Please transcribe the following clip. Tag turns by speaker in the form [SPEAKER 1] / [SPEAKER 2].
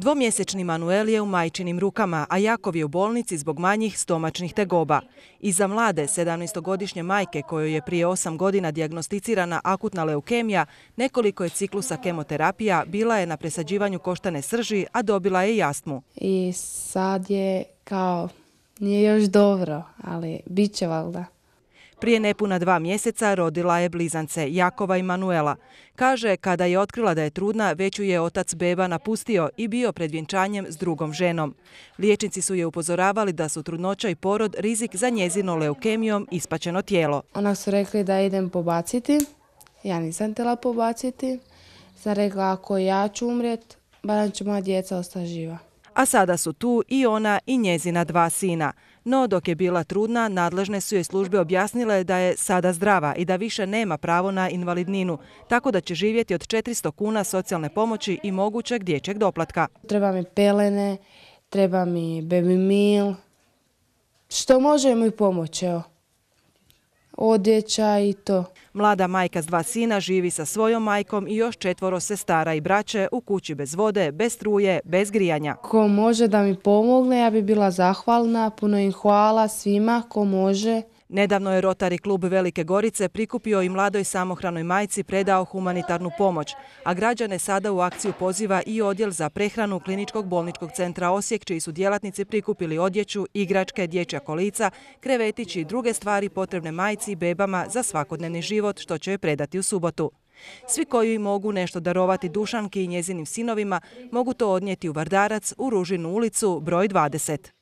[SPEAKER 1] Dvomjesečni Manuel je u majčinim rukama, a Jakov je u bolnici zbog manjih stomačnih tegoba. I za mlade, 17-godišnje majke kojoj je prije 8 godina diagnosticirana akutna leukemija, nekoliko je ciklusa kemoterapija, bila je na presađivanju koštane srži, a dobila je jasmu.
[SPEAKER 2] I sad je kao, nije još dobro, ali bit će valjda.
[SPEAKER 1] Prije nepuna dva mjeseca rodila je blizance Jakova i Manuela. Kaže, kada je otkrila da je trudna, već ju je otac beba napustio i bio pred vjenčanjem s drugom ženom. Liječnici su je upozoravali da su trudnoća i porod rizik za njezino leukemijom ispačeno tijelo.
[SPEAKER 2] Ona su rekli da idem pobaciti. Ja nisam tela pobaciti. Sam rekla, ako ja ću umrijet, barem će moja djeca ostati živa
[SPEAKER 1] a sada su tu i ona i njezina dva sina. No dok je bila trudna, nadležne su joj službe objasnile da je sada zdrava i da više nema pravo na invalidninu, tako da će živjeti od 400 kuna socijalne pomoći i mogućeg dječjeg doplatka.
[SPEAKER 2] Treba mi pelene, treba mi baby meal, što možemo i pomoći, odjeća i to.
[SPEAKER 1] Mlada majka s dva sina živi sa svojom majkom i još četvoro sestara i braće u kući bez vode, bez struje, bez grijanja.
[SPEAKER 2] Ko može da mi pomogne, ja bi bila zahvalna, puno im hvala svima ko može.
[SPEAKER 1] Nedavno je Rotari klub Velike Gorice prikupio i mladoj samohranoj majci predao humanitarnu pomoć, a građane sada u akciju poziva i odjel za prehranu Kliničkog bolničkog centra Osijek, čiji su djelatnici prikupili odjeću, igračke, dječja kolica, krevetići i druge stvari potrebne majci i bebama za svakodnevni život, što će joj predati u subotu. Svi koji mogu nešto darovati Dušanki i njezinim sinovima mogu to odnijeti u Vardarac u Ružinu ulicu broj 20.